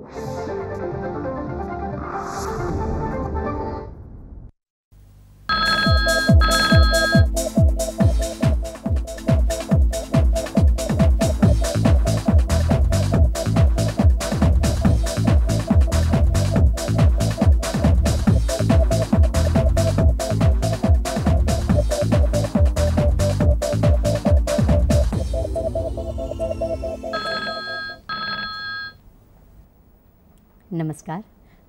you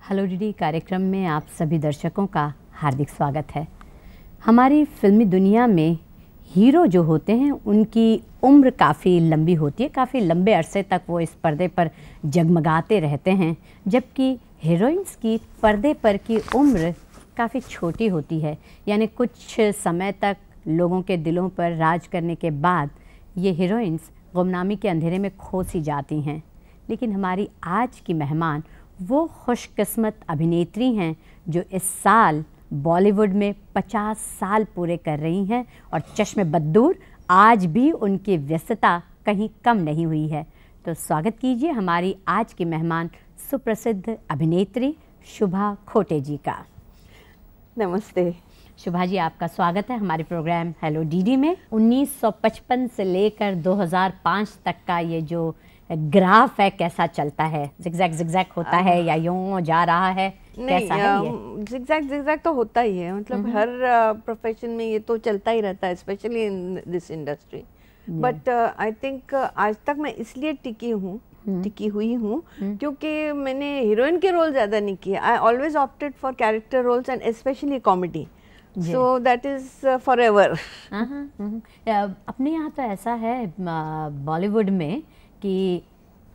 hello DD कार्यक्रम में आप सभी दर्शकों का हार्दिक स्वागत है हमारी फिल्मी दुनिया में हीरो जो होते हैं उनकी उम्र काफ़ी लंबी होती है काफ़ी लंबे अरसे तक वो इस पर्दे पर जगमगाते रहते हैं जबकि हीरोइंस की पर्दे पर की उम्र काफ़ी छोटी होती है यानी कुछ समय तक लोगों के दिलों पर राज करने के बाद ये हीरोइंस गुमनामी के अंधेरे में खो सी जाती हैं लेकिन हमारी आज की मेहमान वो खुशकस्मत अभिनेत्री हैं जो इस साल बॉलीवुड में 50 साल पूरे कर रही हैं और चश्मे बद्दूर आज भी उनकी व्यस्तता कहीं कम नहीं हुई है तो स्वागत कीजिए हमारी आज की मेहमान सुप्रसिद्ध अभिनेत्री शुभा खोटे जी का नमस्ते शुभा जी आपका स्वागत है हमारे प्रोग्राम हेलो डीडी में 1955 से लेकर 2005 तक का ये जो ग्राफ है कैसा चलता है जिगजैग जिगजैग होता है या यूं जा रहा है नहीं है तो होता ही है मतलब हम्म। हर प्रोफेशन में ये तो चलता ही रहता है specially in this industry but I think आज तक मैं इसलिए टिकी हूँ हम्म। टिकी हुई हूँ हम्म। क्योंकि मैंने हीरोइन के रोल ज़्यादा नहीं किए I always opted for character roles and specially comedy so that is forever अपने यहाँ तो ऐसा है बॉलीवुड में कि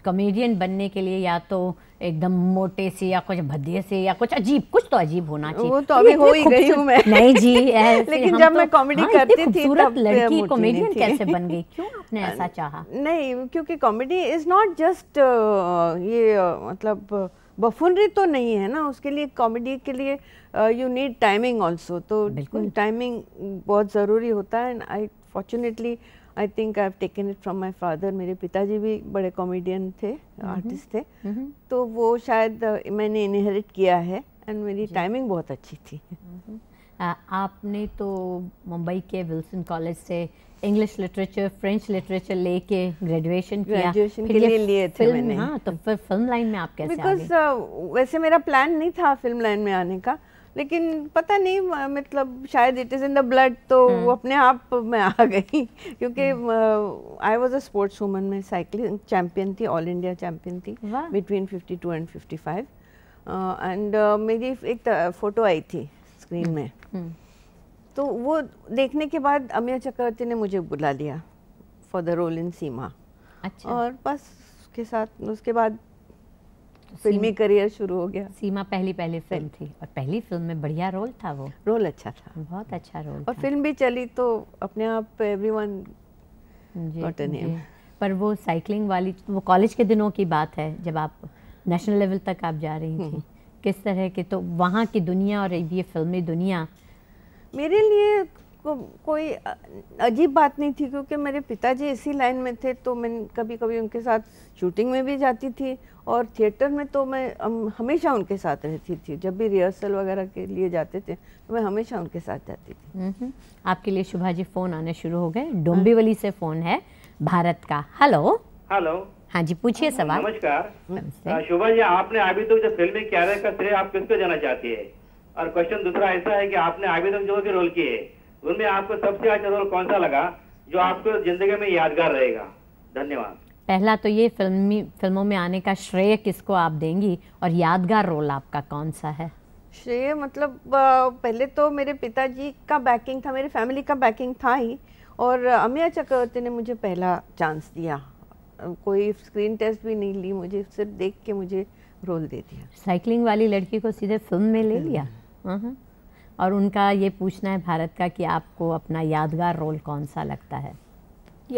कॉमेडियन बनने के लिए या तो एकदम मोटे से या कुछ भद्दे से या कुछ अजीब कुछ तो अजीब होना चाहिए वो तो अभी हो ही गई हूँ मैं नहीं जी लेकिन जब तो, मैं कॉमेडी हाँ, करती थी तब लड़की कॉमेडियन कैसे बन गई क्यों आपने ऐसा चाहा नहीं क्योंकि कॉमेडी इज नॉट जस्ट ये uh, मतलब uh, बफुनरी तो नहीं है ना उसके लिए कॉमेडी के लिए यू नीड टाइमिंग ऑल्सो तो टाइमिंग बहुत ज़रूरी होता है and I fortunately I think I have taken it from my father मेरे पिताजी भी बड़े कॉमेडियन थे आर्टिस्ट mm-hmm. थे mm-hmm. तो वो शायद uh, मैंने इनहेरिट किया है एंड मेरी टाइमिंग बहुत अच्छी थी mm-hmm. uh, आपने तो मुंबई के विल्सन कॉलेज से इंग्लिश लिटरेचर फ्रेंच लिटरेचर लेके ग्रेजुएशन किया ग्रेजुएशन के लिए लिए थे मैंने हाँ तो फिर फिल्म लाइन में आप कैसे Because, आ गए? Uh, वैसे मेरा प्लान नहीं था फिल्म लाइन में आने का लेकिन पता नहीं मतलब शायद it is in the blood तो वो हम्म। अपने आप में आ गई क्योंकि I hmm. Was a sportswoman में साइकिलिंग चैंपियन थी ऑल इंडिया चैम्पियन थी बिटवीन 52 एंड 55 एंड मेरी एक फ़ोटो आई थी स्क्रीन हम्म। में तो वो देखने के बाद अमिया चक्रवर्ती ने मुझे बुला लिया for the role in Seema अच्छा। और बस उसके साथ उसके बाद फिल्मी करियर शुरू हो गया सीमा पहली पहली फिल्म थी और पहली फिल्म में बढ़िया रोल था वो रोल अच्छा था बहुत अच्छा रोल और फिल्म भी चली तो अपने आप एवरीवन पर वो साइकिलिंग वाली वो कॉलेज के दिनों की बात है जब आप नेशनल लेवल तक आप जा रही थी हम्म। किस तरह के तो वहाँ की दुनिया और ये फिल्मी दुनिया मेरे लिए को, कोई अजीब बात नहीं थी क्योंकि मेरे पिताजी इसी लाइन में थे तो मैं कभी कभी उनके साथ शूटिंग में भी जाती थी और थिएटर में तो मैं हमेशा उनके साथ रहती थी जब भी रिहर्सल वगैरह के लिए जाते थे तो मैं हमेशा उनके साथ जाती थी आपके लिए शुभा जी फ़ोन आने शुरू हो गए डोंबिवली से फ़ोन है भारत का हेलो हेलो हाँ जी पूछिए हाँ, सवाल नमस्कार शुभा जी आपने अभी तक तो जो फिल्मी कैरियर का श्रेय आप पे जाना चाहती है और क्वेश्चन दूसरा ऐसा है कि आपने अभी तक जो भी रोल किए उनमें आपको सबसे अच्छा रोल कौन सा लगा जो आपको जिंदगी में यादगार रहेगा धन्यवाद पहला तो ये फिल्मी फिल्मों में आने का श्रेय किसको आप देंगी और यादगार रोल आपका कौन सा है श्रेय मतलब पहले तो मेरे पिताजी का बैकिंग था मेरी फैमिली का बैकिंग था ही और अमिया चक्रवर्ती ने मुझे पहला चांस दिया कोई स्क्रीन टेस्ट भी नहीं ली मुझे सिर्फ देख के मुझे रोल दे दिया साइकिलिंग वाली लड़की को सीधे फिल्म में ले लिया हम्म। हाँ, हाँ। और उनका ये पूछना है भारत का कि आपको अपना यादगार रोल कौन सा लगता है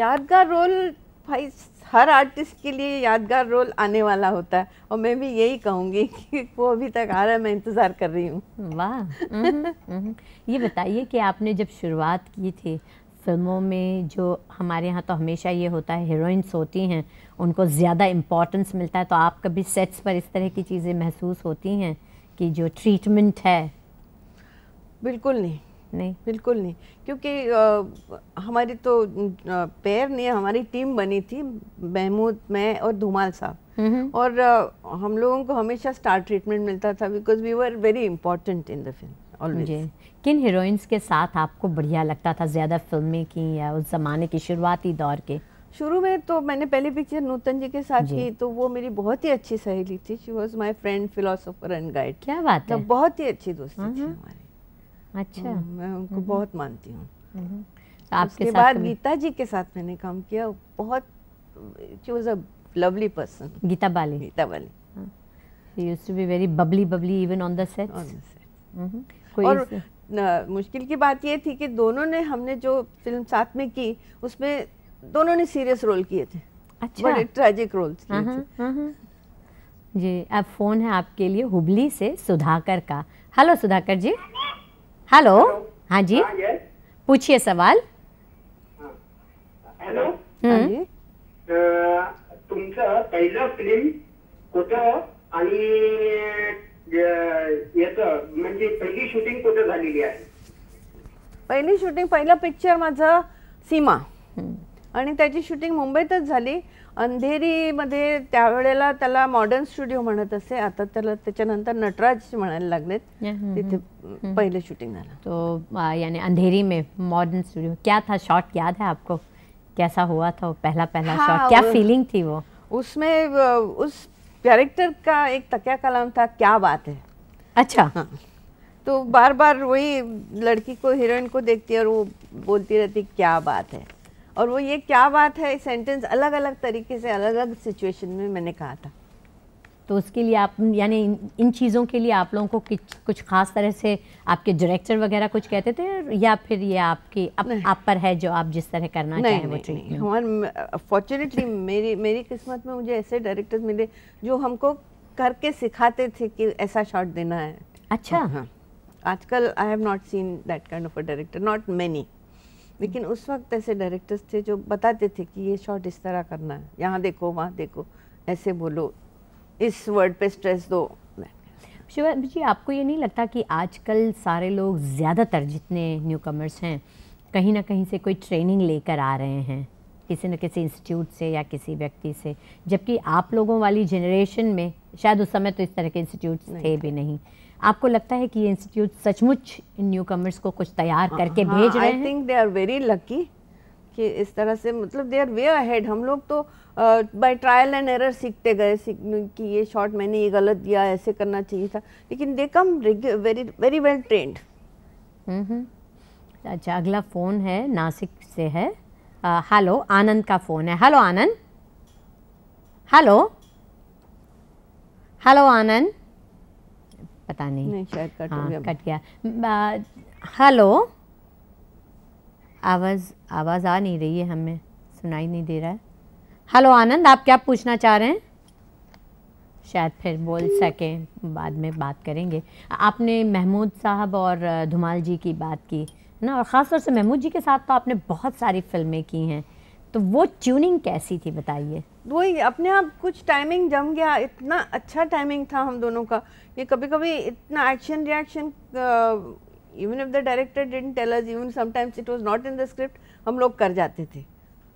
यादगार रोल भाई हर आर्टिस्ट के लिए यादगार रोल आने वाला होता है और मैं भी यही कहूँगी कि वो अभी तक आ रहा है मैं इंतज़ार कर रही हूँ वाह हम्म, हम्म, हम्म। ये बताइए कि आपने जब शुरुआत की थी फिल्मों में जो हमारे यहाँ तो हमेशा ये होता है हीरोइंस होती हैं उनको ज़्यादा इम्पोर्टेंस मिलता है तो आप कभी सेट्स पर इस तरह की चीज़ें महसूस होती हैं कि जो ट्रीटमेंट है बिल्कुल नहीं नहीं बिल्कुल नहीं क्योंकि आ, हमारी तो पैर ने हमारी टीम बनी थी महमूद मैं और धुमाल साहब हम्म, हम्म। और आ, हम लोगों को हमेशा स्टार ट्रीटमेंट मिलता था because we were very important in the film किन हीरोइंस के साथ आपको बढ़िया लगता था ज़्यादा फिल्में की या उस ज़माने की शुरुआती दौर के शुरू में तो मैंने पहली पिक्चर नूतन जी के साथ की तो वो मेरी बहुत ही अच्छी सहेली थी she was my friend philosopher and guide क्या बात है मतलब बहुत ही अच्छी दोस्ती हम्म, थी हमारी अच्छा मैं उनको हम्म। बहुत मानती हूँ हम्म। तो आपके उसके बाद गीता जी के साथ मैंने काम किया बहुत लवली पर्सन गीता बाली गीता बाली हाँ। She used to be very bubbly bubbly even on the sets. On the sets. Mm-hmm. हम्म। और न, मुश्किल की बात ये थी कि दोनों ने हमने जो फिल्म साथ में की उसमें दोनों ने सीरियस रोल किए थे अच्छा बड़े ट्रेजिक रोल हाँ, हाँ, थे जी अब फोन है आपके लिए हुबली से सुधाकर का हेलो सुधाकर जी हॅलो हाँ जी पूछिए सवाल हॅलो तुमचं पहिलं फिल्म कुठं आणि म्हणजे पहिली शूटिंग कुठं झालेली आहे पहिली शूटिंग पहिलं पिक्चर माझं सीमा आणि त्याची शूटिंग मुंबईतच झाली अंधेरी मधे त्याला मॉडर्न स्टूडियो आता नटराज मना हम्म, हम्म. तिथे हम्म. पहले शूटिंग तो यानी अंधेरी में मॉडर्न स्टूडियो क्या था शॉट याद है आपको कैसा हुआ था वो पहला पहला हाँ, शॉट क्या फीलिंग थी वो उसमें उस कैरेक्टर का एक तकिया कलाम था क्या बात है अच्छा हाँ। तो बार बार वही लड़की को हीरोइन को देखती है और वो बोलती रहती क्या बात है और वो ये क्या बात है सेंटेंस अलग अलग तरीके से अलग अलग सिचुएशन में मैंने कहा था तो उसके लिए आप यानी इन, चीज़ों के लिए आप लोगों को कुछ ख़ास तरह से आपके डायरेक्टर वगैरह कुछ कहते थे या फिर ये आपके अप, आप पर है जो आप जिस तरह करना नहीं, चाहें नहीं, वो नहीं, फॉर्चुनेटली मेरी मेरी किस्मत में मुझे ऐसे डायरेक्टर मिले जो हमको करके सिखाते थे कि ऐसा शॉट देना है अच्छा हाँ, हाँ। आजकल I have not seen that kind of a director not many लेकिन उस वक्त ऐसे डायरेक्टर्स थे जो बताते थे कि ये शॉट इस तरह करना है यहाँ देखो वहाँ देखो ऐसे बोलो इस वर्ड पे स्ट्रेस दो शिवा जी आपको ये नहीं लगता कि आजकल सारे लोग ज़्यादातर जितने न्यू कमर्स हैं कहीं ना कहीं से कोई ट्रेनिंग लेकर आ रहे हैं किसी न किसी इंस्टीट्यूट से या किसी व्यक्ति से जबकि आप लोगों वाली जनरेशन में शायद उस समय तो इस तरह के इंस्टीट्यूट थे भी नहीं आपको लगता है कि ये इंस्टीट्यूट सचमुच इन न्यू कमर्स को कुछ तैयार हाँ, करके हाँ, भेज रहे हैं I think they are very lucky कि इस तरह से मतलब दे आर वे अहेड हम लोग तो बाय ट्रायल एंड एरर सीखते गए कि ये शॉट मैंने ये गलत दिया ऐसे करना चाहिए था लेकिन they come very very well trained अच्छा अगला फ़ोन है नासिक से है हेलो आनंद का फ़ोन है hello Anand hello hello Anand पता नहीं नहीं शायद कट हाँ, कट गया हेलो आवाज़ आवाज़ आ नहीं रही है हमें सुनाई नहीं दे रहा है हेलो आनंद आप क्या पूछना चाह रहे हैं शायद फिर बोल सकें बाद में बात करेंगे आपने महमूद साहब और धुमाल जी की बात की है ना और ख़ास तौर से महमूद जी के साथ तो आपने बहुत सारी फिल्में की हैं तो वो ट्यूनिंग कैसी थी बताइए वही अपने आप कुछ टाइमिंग जम गया इतना अच्छा टाइमिंग था हम दोनों का ये कभी कभी इतना action reaction even if the director didn't tell us even sometimes it was not in the script हम लोग कर जाते थे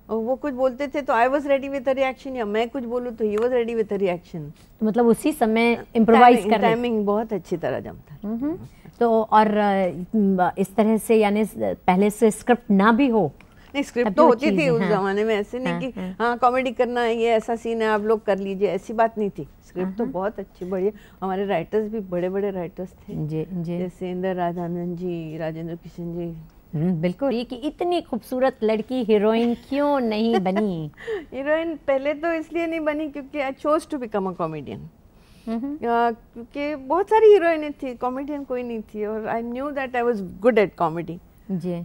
और वो कुछ बोलते थे तो I was ready with reaction या मैं कुछ बोलूँ तो he was ready with reaction तो मतलब उसी समय इम्प्रोवाइज कर टाइमिंग बहुत अच्छी तरह जमता हम्म, तो और uh, इस तरह से यानी पहले से स्क्रिप्ट ना भी हो नहीं स्क्रिप्ट तो होती थी उस जमाने में ऐसे नहीं हाँ, कि हाँ कॉमेडी हाँ, करना है ये ऐसा सीन है आप लोग कर लीजिए ऐसी बात नहीं थी स्क्रिप्ट तो हाँ, बहुत अच्छी बढ़िया हमारे राइटर्स भी बड़े बड़े राइटर्स थे जैसे इंदर राजानंद जी राजेंद्र किशन जी हम्म, बिल्कुल तो ये कि इतनी खूबसूरत लड़की हीरोइन क्यों नहीं बनी हीरोइन पहले तो इसलिए नहीं बनी क्योंकि I chose to become a comedian क्योंकि बहुत सारी हीरोइनें थी कॉमेडियन कोई नहीं थी और I knew that I was good at comedy जी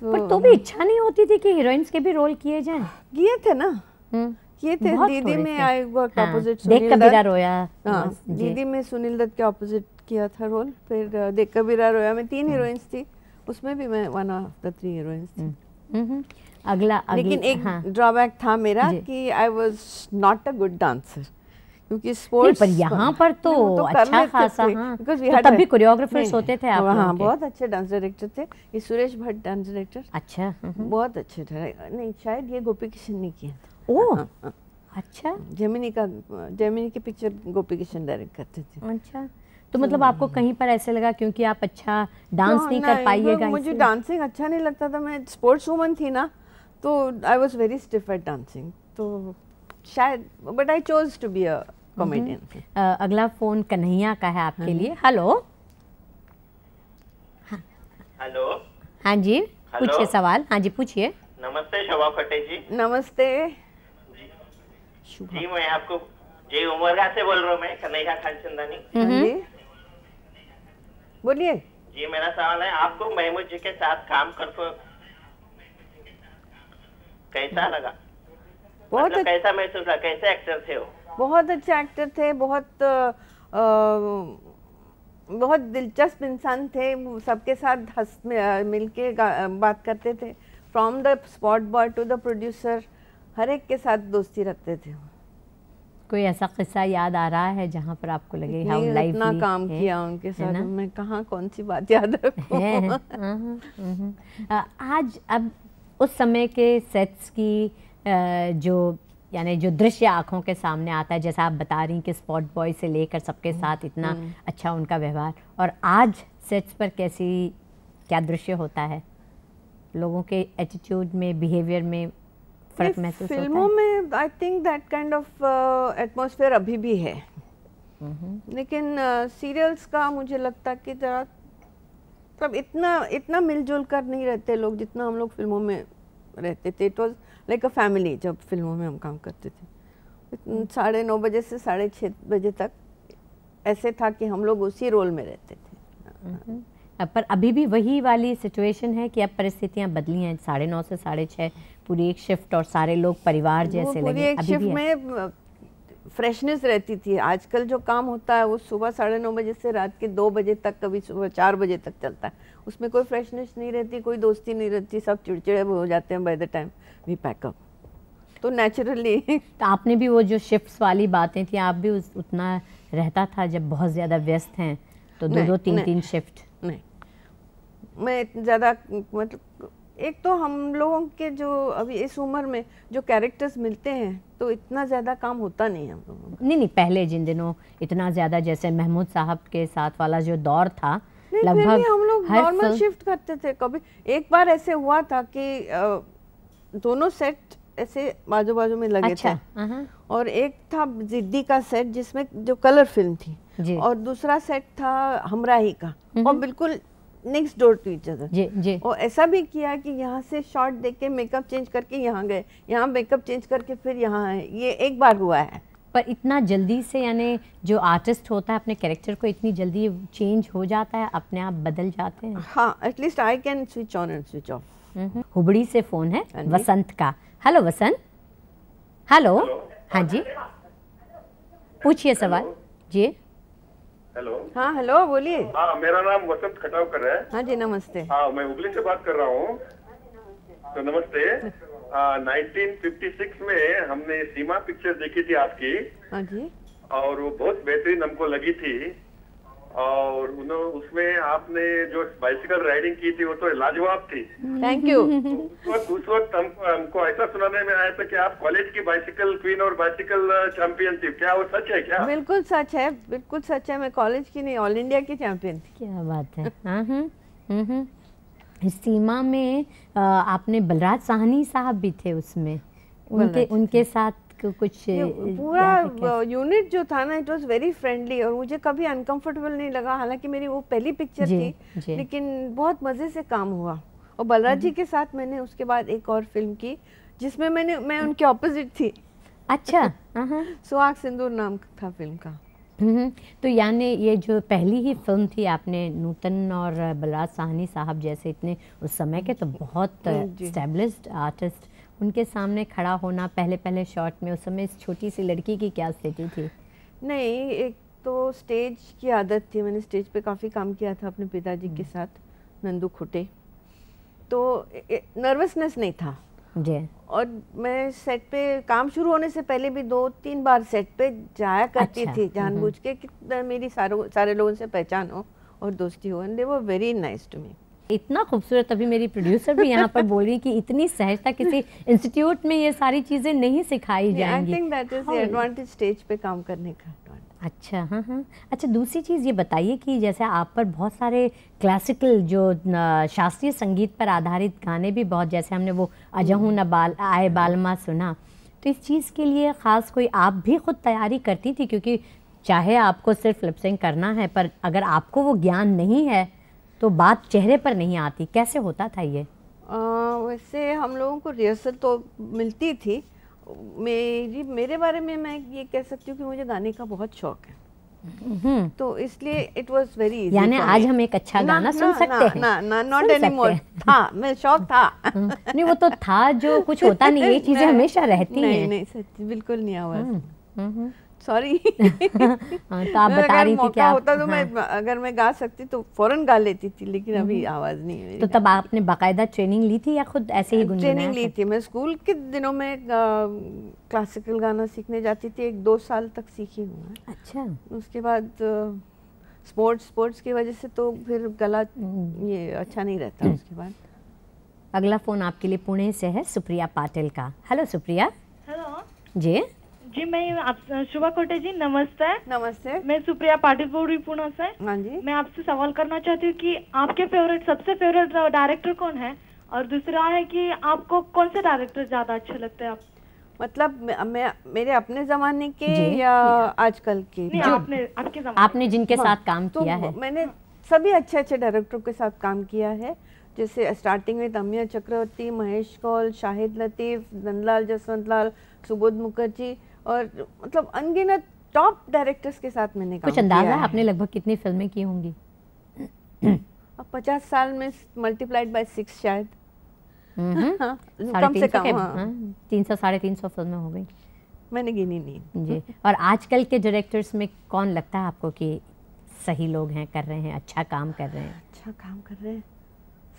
तो पर तो भी हम्म। इच्छा नहीं होती थी कि हीरोइंस के भी रोल किए जाएं किए थे ना हम्म। किए थे दीदी में आई वर्क ऑपोजिट देख कबीरा रोया हाँ, हाँ दीदी में सुनील दत्त के ऑपोजिट किया था रोल फिर देख कबीरा रोया में तीन हीरोइंस हाँ। थी उसमें भी मैं one of the three heroines थी हम्म। अगला लेकिन एक ड्रॉबैक हाँ। था मेरा कि I was not a good dancer क्योंकि स्पोर्ट्स पर यहाँ पर तो, तो अच्छा खासा हाँ। तो तब भी कोरियोग्राफर्स होते थे आप हाँ बहुत अच्छे डांस डायरेक्टर थे ये सुरेश भट्ट डांस डायरेक्टर अच्छा बहुत अच्छे थे नहीं शायद ये गोपी किशन ने किया ओ हाँ, हाँ, हाँ। अच्छा जेमिनी का जेमिनी की पिक्चर गोपी किशन डायरेक्ट करते थे अच्छा तो मतलब तो आपको कहीं पर ऐसे लगा क्योंकि आप अच्छा डांस नहीं कर पाइएगा मुझे डांसिंग अच्छा नहीं लगता था मैं स्पोर्ट्स वूमन थी ना तो I was very stiff at dancing तो शायद but I chose to be a comedian हम्म। अगला फोन कन्हैया का है आपके हम्म। लिए हेलो हाँ। हेलो हाँ जी पूछिए सवाल हाँ जी पूछिए नमस्ते शोभा फटे जी नमस्ते जी मैं आपको जी उमरगा से बोल रहा हूँ मैं कन्हैया खान चंदानी हम्म। हाँ बोलिए जी मेरा सवाल है आपको महमूद जी के साथ काम करके तो कैसा हाँ। लगा बहुत मतलब कैसा महसूस कैसे एक्टर थे वो बहुत अच्छे एक्टर थे बहुत आ, बहुत दिलचस्प इंसान थे सबके साथ हंस मिल के बात करते थे from the spot boy to the producer हर एक के साथ दोस्ती रखते थे कोई ऐसा किस्सा याद आ रहा है जहाँ पर आपको लगे हम लाइफ इतना काम है? किया उनके साथ मैं कहाँ कौन सी बात याद रखूँ हाँ, हाँ, हाँ, आज अब उस समय के सेट्स की जो यानी जो दृश्य आंखों के सामने आता है जैसा आप बता रही कि स्पॉट बॉय से लेकर सबके हम्म, साथ इतना हम्म। अच्छा उनका व्यवहार और आज सेट्स पर कैसी क्या दृश्य होता है लोगों के एटीट्यूड में बिहेवियर में फर्क महसूस फिल्मों होता है? में I think that kind of atmosphere अभी भी है हम्म। लेकिन सीरियल्स uh, का मुझे लगता कि ज़रा मतलब इतना इतना मिलजुल कर नहीं रहते लोग जितना हम लोग फिल्मों में रहते थे it was like a family जब फिल्मों में हम काम करते थे साढ़े नौ बजे से साढ़े छः बजे तक ऐसे था कि हम लोग उसी रोल में रहते थे पर अभी भी वही वाली सिचुएशन है कि अब परिस्थितियाँ बदली हैं साढ़े नौ से साढ़े छः पूरी एक शिफ्ट और सारे लोग परिवार जैसे लगे पूरी एक शिफ्ट में फ्रेशनेस रहती थी आजकल जो काम होता है वो सुबह साढ़े नौ बजे से रात के दो बजे तक कभी सुबह चार बजे तक चलता है उसमें कोई फ्रेशनेस नहीं रहती कोई दोस्ती नहीं रहती सब चिड़चिड़े हो जाते हैं by the time we pack up तो नेचुरली तो आपने भी वो जो शिफ्ट वाली बातें थी आप भी उस उतना रहता था जब बहुत ज़्यादा व्यस्त हैं तो दो दो तीन तीन शिफ्ट नहीं मैं इतना ज़्यादा मतलब एक तो हम लोगों के जो अभी इस उम्र में जो कैरेक्टर्स मिलते हैं तो इतना ज़्यादा काम होता नहीं है हम लोगों नहीं नहीं पहले जिन दिनों इतना ज़्यादा जैसे महमूद साहब के साथ वाला जो दौर था लगभग हम लोग नॉर्मल शिफ्ट करते थे कभी एक बार ऐसे हुआ था कि दोनों सेट ऐसे बाजू बाजू में लगे अच्छा, थे हाँ, हाँ। और एक था जिद्दी का सेट जिसमें जो कलर फिल्म थी और दूसरा सेट था हमराही का हम्म। और बिल्कुल next door to each other और ऐसा भी किया कि यहाँ से शॉर्ट देख के मेकअप चेंज करके यहाँ गए यहाँ मेकअप चेंज करके फिर यहाँ आए ये एक बार हुआ है पर इतना जल्दी से यानी जो आर्टिस्ट होता है अपने कैरेक्टर को इतनी जल्दी चेंज हो जाता है अपने आप बदल जाते हैं हाँ at least I can switch on and switch off Hubli से फ़ोन है हाँ वसंत का हेलो वसंत हेलो हाँ जी पूछिए सवाल जी हेलो हाँ हेलो बोलिए हाँ मेरा नाम वसंत खटावकर है हाँ जी नमस्ते हाँ मैं उगली से बात कर रहा हूँ तो नमस्ते नाइनटीन फिफ्टी सिक्स में हमने सीमा पिक्चर देखी थी आपकी हाँ जी और वो बहुत बेहतरीन हमको लगी थी और उन्होंने उसमें आपने जो बाइसिकल राइडिंग की थी वो तो लाजवाब थी थैंक यू तो उस वक्त उस वक्त हमको हमको ऐसा सुनाने में आया था कि आप कॉलेज की बाइसिकल क्वीन और बाइसिकल चैंपियन uh, थी क्या वो सच है क्या बिल्कुल सच है बिल्कुल सच है मैं कॉलेज की नहीं ऑल इंडिया की चैंपियन थी क्या बात है हाँ, हाँ, हाँ, सीमा में uh, आपने बलराज साहनी साहब भी थे उसमें उनके उनके साथ कुछ पूरा यूनिट जो था ना इट वाज वेरी फ्रेंडली और मुझे कभी अनकंफर्टेबल नहीं लगा हालांकि मेरी वो पहली पिक्चर जी, थी जी. लेकिन बहुत मज़े से काम हुआ और बलराज जी हम्म। के साथ मैंने उसके बाद एक और फिल्म की जिसमें मैंने मैं हम्म। उनके ऑपोजिट थी अच्छा सुहाग सिंदूर नाम था फिल्म का हम्म, तो यानी ये जो पहली ही फिल्म थी आपने नूतन और बलराज साहनी साहब जैसे इतने उस समय के तो बहुत आर्टिस्ट उनके सामने खड़ा होना पहले पहले शॉट में उस समय इस छोटी सी लड़की की क्या स्थिति थी नहीं एक तो स्टेज की आदत थी मैंने स्टेज पे काफ़ी काम किया था अपने पिताजी के हम्म। साथ नंदू खुटे तो नर्वसनेस नहीं था जी और मैं सेट पे काम शुरू होने से पहले भी दो तीन बार सेट पे जाया करती अच्छा, थी जानबूझ हम्म। के कि मेरी सारों सारे लोगों से पहचान हो और दोस्ती हो एंड दे वो वेरी नाइस टू मी इतना खूबसूरत अभी मेरी प्रोड्यूसर भी यहाँ पर बोल रही कि इतनी सहजता किसी इंस्टीट्यूट में ये सारी चीज़ें नहीं सिखाई जाएंगी हाँ। पे काम करने का अच्छा हाँ हाँ अच्छा दूसरी चीज़ ये बताइए कि जैसे आप पर बहुत सारे क्लासिकल जो शास्त्रीय संगीत पर आधारित गाने भी बहुत जैसे हमने वो अजहू न बाल आए बालमा सुना तो इस चीज़ के लिए ख़ास कोई आप भी खुद तैयारी करती थी क्योंकि चाहे आपको सिर्फ लिपसिंग करना है पर अगर आपको वो ज्ञान नहीं है तो बात चेहरे पर नहीं आती कैसे होता था ये आ, वैसे हम लोगों को रिहर्सल तो मिलती थी मेरी मेरे बारे में मैं ये कह सकती हूँ कि मुझे गाने का बहुत शौक है हम्म। तो इसलिए इट वॉज वेरी यानी आज हम एक अच्छा ना, गाना ना, सुन सकते हैं ना ना नॉट मोर था मैं शौक था हम्म। नहीं वो तो था जो कुछ होता नहीं ये चीजें हमेशा रहती हैं नहीं नहीं सच बिल्कुल नहीं आवाज हम्म, सॉरी हाँ, तो होता तो हाँ। मैं अगर मैं गा सकती तो फौरन गा लेती थी लेकिन हम्म। अभी आवाज नहीं है तो तब आपने बाकायदा ट्रेनिंग ली थी या खुद ऐसे ही ट्रेनिंग हाँ, ली थी मैं स्कूल के दिनों में क्लासिकल गाना सीखने जाती थी एक दो साल तक सीखी हूँ अच्छा उसके बाद स्पोर्ट्स स्पोर्ट्स की वजह से तो फिर गला हम्म। ये अच्छा नहीं रहता हम्म। उसके बाद अगला फ़ोन आपके लिए पुणे से है सुप्रिया पाटिल का हेलो सुप्रिया हेलो जी जी मैं आप शुभा कोटे जी नमस्ते नमस्ते मैं सुप्रिया पाटिल बोल रही पुणे से हाँ जी मैं आपसे सवाल करना चाहती हूँ कि आपके फेवरेट सबसे फेवरेट डायरेक्टर कौन है और दूसरा है कि आपको कौन से डायरेक्टर ज़्यादा अच्छे लगते हैं आप मतलब मैं, मेरे अपने जमाने के या आजकल के नहीं, आपने आपके जमाने आपने जिनके हाँ, साथ काम हाँ, तो किया है मैंने सभी अच्छे अच्छे डायरेक्टरों के साथ काम किया है जैसे स्टार्टिंग में तमिया चक्रवर्ती महेश कौल शाहिद लतीफ़ नंदलाल जसवंत लाल सुबोध मुखर्जी और मतलब अनगिनत टॉप डायरेक्टर्स के साथ मैंने कुछ अंदाजा आपने लगभग कितनी फिल्में की होंगी अब पचास साल में मल्टीप्लाइड बाय सिक्स शायद हाँ, कम से कम हाँ। हाँ, तीन सौ साढ़े तीन सौ फिल्में हो गई मैंने गिनी नहीं जी और आजकल के डायरेक्टर्स में कौन लगता है आपको कि सही लोग हैं कर रहे हैं अच्छा काम कर रहे हैं अच्छा काम कर रहे हैं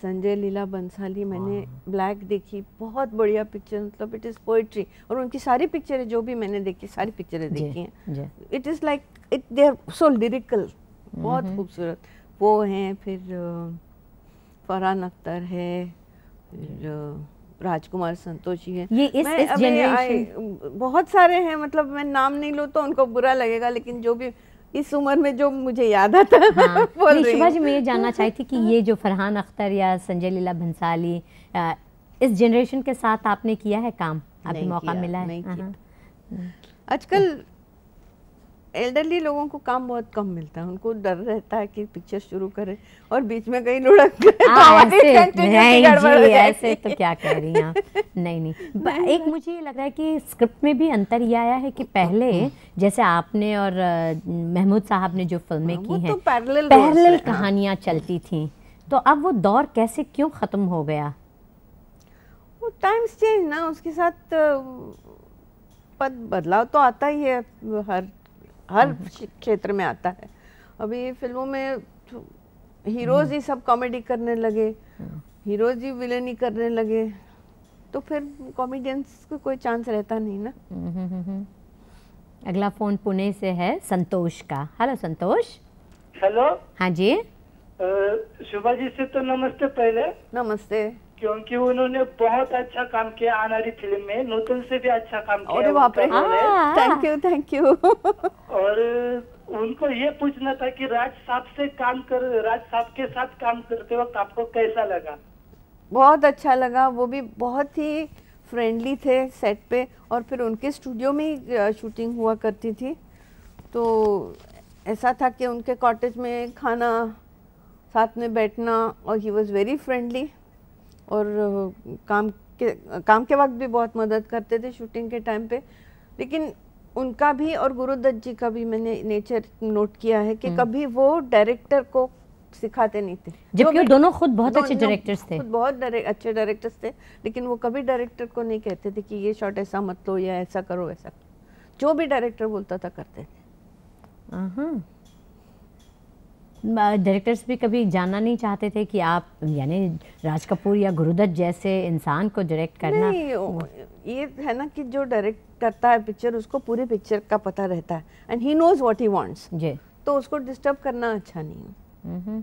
संजय लीला बंसाली मैंने हाँ। ब्लैक देखी बहुत बढ़िया पिक्चर मतलब इट इज़ पोइट्री और उनकी सारी पिक्चरें जो भी मैंने देखी सारी पिक्चरें देखी हैं it is like it they are so lyrical बहुत खूबसूरत वो हैं फिर फरहान अख्तर है राजकुमार संतोषी है ये इस, मैं, इस आए, बहुत सारे हैं मतलब मैं नाम नहीं लूँ तो उनको बुरा लगेगा लेकिन जो भी इस उम्र में जो मुझे याद आता हाँ। है शुभा जी मैं ये जानना चाहती थी कि ये जो फरहान अख्तर या संजय लीला भंसाली इस जनरेशन के साथ आपने किया है काम आपको मौका मिला है हाँ। आजकल एल्डरली लोगों को काम बहुत कम मिलता है उनको डर रहता है कि पिक्चर शुरू करें और बीच में कहीं लुढ़क तो हाँ, ऐसे, ऐसे तो क्या कह रही हैं नहीं नहीं एक मुझे ये लग रहा है कि स्क्रिप्ट में भी अंतर ये आया है कि पहले जैसे आपने और महमूद साहब ने जो फिल्में की तो हैं पैरेलल हाँ। कहानियां चलती थी तो अब वो दौर कैसे क्यों ख़त्म हो गया वो टाइम्स चेंज ना उसके साथ पद बदलाव तो आता ही है हर हर हम्म, हम्म। क्षेत्र में आता है अभी ये फिल्मों में तो हीरोज ही हम्म। सब कॉमेडी करने लगे हाँ। हीरोज ही विलेन ही करने लगे तो फिर कॉमेडियंस को कोई चांस रहता नहीं ना अगला फोन पुणे से है संतोष का हेलो संतोष हेलो हाँ जी शुभा जी से तो नमस्ते पहले नमस्ते क्योंकि उन्होंने बहुत अच्छा काम किया आनारी फिल्म में नूतन से भी अच्छा काम किया थैंक यू थैंक यू और उनको ये पूछना था कि राज साहब से काम कर राज साहब के साथ काम करते वक्त आपको कैसा लगा बहुत अच्छा लगा वो भी बहुत ही फ्रेंडली थे सेट पे और फिर उनके स्टूडियो में ही शूटिंग हुआ करती थी तो ऐसा था कि उनके कॉटेज में खाना साथ में बैठना और ही वॉज़ वेरी फ्रेंडली और काम के काम के वक्त भी बहुत मदद करते थे शूटिंग के टाइम पे लेकिन उनका भी और गुरुदत्त जी का भी मैंने नेचर नोट किया है कि हम्म। कभी वो डायरेक्टर को सिखाते नहीं थे जबकि दोनों खुद बहुत दो, अच्छे डायरेक्टर्स थे खुद बहुत अच्छे डायरेक्टर्स थे लेकिन वो कभी डायरेक्टर को नहीं कहते थे कि ये शॉट ऐसा मत लो या ऐसा करो ऐसा करो जो भी डायरेक्टर बोलता था करते थे डायरेक्टर्स भी कभी जानना नहीं चाहते थे कि आप यानी राज कपूर या गुरुदत्त जैसे इंसान को डायरेक्ट करना नहीं, ये है ना कि जो डायरेक्ट करता है पिक्चर उसको पूरी पिक्चर का पता रहता है and he knows what he wants जी तो उसको डिस्टर्ब करना अच्छा नहीं है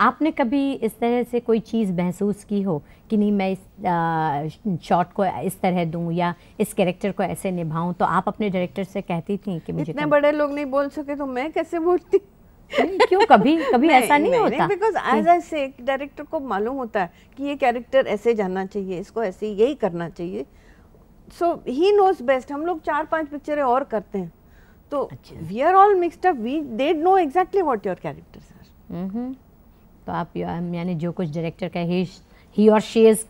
आपने कभी इस तरह से कोई चीज़ महसूस की हो कि नहीं मैं इस शॉट को इस तरह दूं या इस कैरेक्टर को ऐसे निभाऊं तो आप अपने डायरेक्टर से कहती थी कि मुझे इतने बड़े लोग नहीं बोल सके तो मैं कैसे बोलती नहीं, क्यों कभी कभी नहीं, ऐसा नहीं, नहीं होता बिकॉज एज आई से डायरेक्टर को मालूम होता है कि ये कैरेक्टर ऐसे जाना चाहिए इसको ऐसे यही करना चाहिए सो ही नोज बेस्ट हम लोग चार पांच पिक्चरें और करते हैं तो we are all mixed up we they know exactly what your character sir तो आप um, यानी जो कुछ डायरेक्टर का ही और she is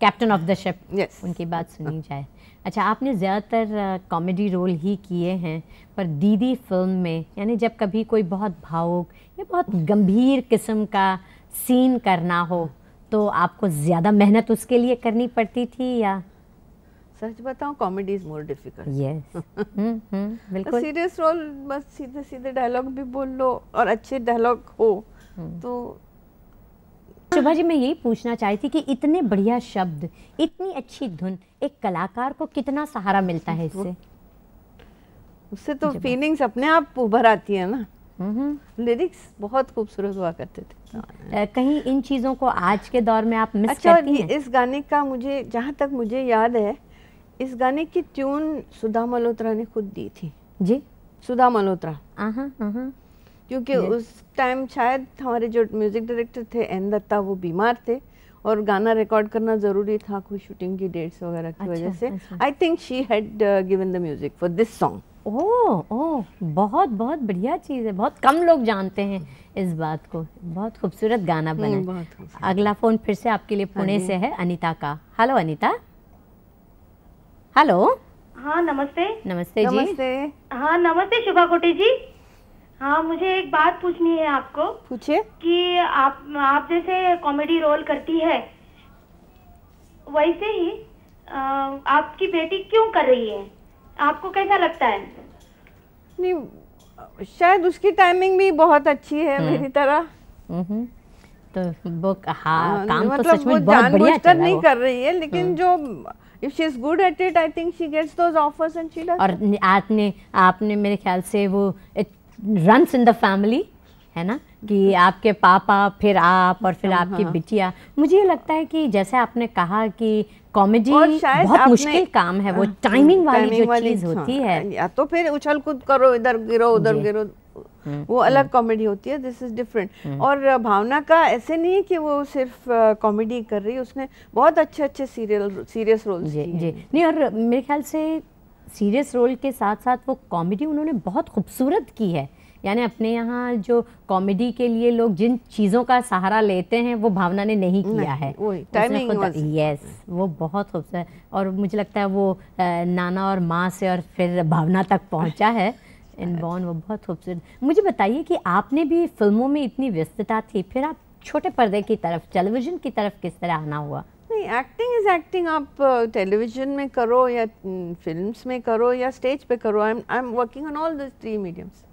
captain of the ship उनकी बात सुनी जाए अच्छा आपने ज़्यादातर कॉमेडी रोल ही किए हैं पर दीदी फिल्म में यानी जब कभी कोई बहुत भावुक या बहुत गंभीर किस्म का सीन करना हो तो आपको ज़्यादा मेहनत उसके लिए करनी पड़ती थी या सच बताऊं comedy is more difficult yes बिल्कुल सीरियस रोल बस सीधे सीधे डायलॉग भी बोल लो और अच्छे डायलॉग हो हम्म। तो शोभा हाँ। जी मैं यही पूछना चाह रही थी कि इतने बढ़िया शब्द इतनी अच्छी धुन एक कलाकार को कितना सहारा मिलता है इससे उससे तो फीलिंग्स अपने आप उभर आती है ना लिरिक्स हम्म, हम्म। बहुत खूबसूरत हुआ करते थे आ, कहीं इन चीज़ों को आज के दौर में आप मिस अच्छा करती हैं? इस गाने का मुझे जहाँ तक मुझे याद है इस गाने की ट्यून सुधा मल्होत्रा ने खुद दी थी जी सुधा मल्होत्रा क्योंकि उस टाइम शायद हमारे जो म्यूज़िक डायरेक्टर थे एन दत्ता वो बीमार थे और गाना रिकॉर्ड करना ज़रूरी था कोई शूटिंग की डेट्स वगैरह की वजह अच्छा, से I think she had given the music for this song ओ ओ बहुत बहुत बढ़िया चीज़ है बहुत कम लोग जानते हैं इस बात को बहुत खूबसूरत गाना हम्म, बना अगला फ़ोन फिर से आपके लिए पुणे हाँ से है अनिता का हेलो अनिता हेलो हाँ नमस्ते नमस्ते जी नमस्ते हाँ नमस्ते शुभा कोटी जी हाँ मुझे एक बात पूछनी है आपको पूछिए कि आप आप जैसे कॉमेडी रोल करती है वैसे ही आ, आपकी बेटी क्यों कर रही है आपको कैसा लगता है नहीं शायद उसकी टाइमिंग भी बहुत अच्छी है हम्म। मेरी तरह हम्म। तो वो हाँ, हाँ काम तो मतलब तो सच में बहुत बढ़िया चल नहीं कर रही है लेकिन हम्म। जो if she is good at it i think she gets those offers and she does और आपने आपने मेरे ख्याल से वो रंस इन द फैमिली है ना कि आपके पापा फिर आप और फिर हाँ, आपकी हाँ, हाँ। बिटिया मुझे ये लगता है कि जैसे आपने कहा कि कॉमेडी बहुत मुश्किल काम है वो टाइमिंग वाली जो चीज होती है या तो फिर उछल कूद करो इधर गिरो उधर गिरो हम्म, वो हम्म। अलग कॉमेडी होती है दिस इज डिफरेंट और भावना का ऐसे नहीं है कि वो सिर्फ कॉमेडी कर रही उसने बहुत अच्छे अच्छे सीरियल सीरियस रोल्स जी जी नहीं और मेरे ख्याल से सीरियस रोल के साथ साथ वो कॉमेडी उन्होंने बहुत खूबसूरत की है यानी अपने यहाँ जो कॉमेडी के लिए लोग जिन चीज़ों का सहारा लेते हैं वो भावना ने नहीं किया नहीं, है टाइमिंग यस वो बहुत खूबसूरत और मुझे लगता है वो नाना और माँ से और फिर भावना तक पहुँचा है इन बॉन वो बहुत खूबसूरत मुझे बताइए कि आपने भी फिल्मों में इतनी व्यस्तता थी फिर आप छोटे पर्दे की तरफ टेलीविज़न की तरफ किस तरह आना हुआ नहीं एक्टिंग इज़ एक्टिंग आप टेलीविज़न uh, में करो या फिल्म्स mm, में करो या स्टेज पे करो I I am working on all the three mediums